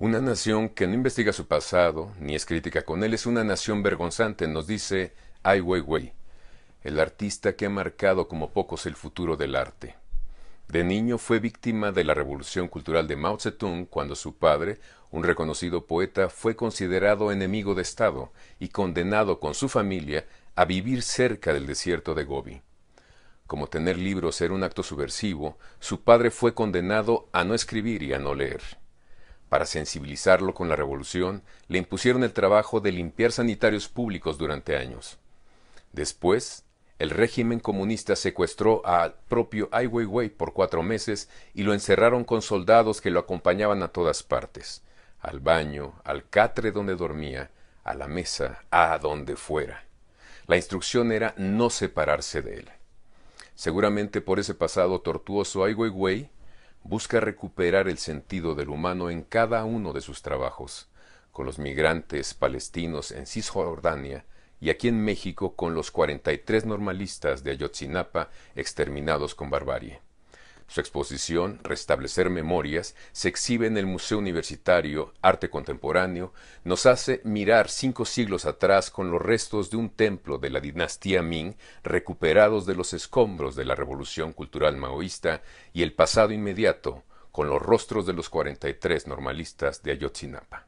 Una nación que no investiga su pasado ni es crítica con él es una nación vergonzante, nos dice Ai Weiwei, el artista que ha marcado como pocos el futuro del arte. De niño fue víctima de la revolución cultural de Mao Zedong cuando su padre, un reconocido poeta, fue considerado enemigo de Estado y condenado con su familia a vivir cerca del desierto de Gobi. Como tener libros era un acto subversivo, su padre fue condenado a no escribir y a no leer. Para sensibilizarlo con la revolución, le impusieron el trabajo de limpiar sanitarios públicos durante años. Después, el régimen comunista secuestró al propio Ai Weiwei por cuatro meses y lo encerraron con soldados que lo acompañaban a todas partes, al baño, al catre donde dormía, a la mesa, a donde fuera. La instrucción era no separarse de él. Seguramente por ese pasado tortuoso Ai Weiwei busca recuperar el sentido del humano en cada uno de sus trabajos, con los migrantes palestinos en Cisjordania y aquí en México con los cuarenta y tres normalistas de Ayotzinapa exterminados con barbarie. Su exposición, Restablecer Memorias, se exhibe en el Museo Universitario Arte Contemporáneo, nos hace mirar cinco siglos atrás con los restos de un templo de la dinastía Ming recuperados de los escombros de la Revolución Cultural Maoísta y el pasado inmediato con los rostros de los 43 normalistas de Ayotzinapa.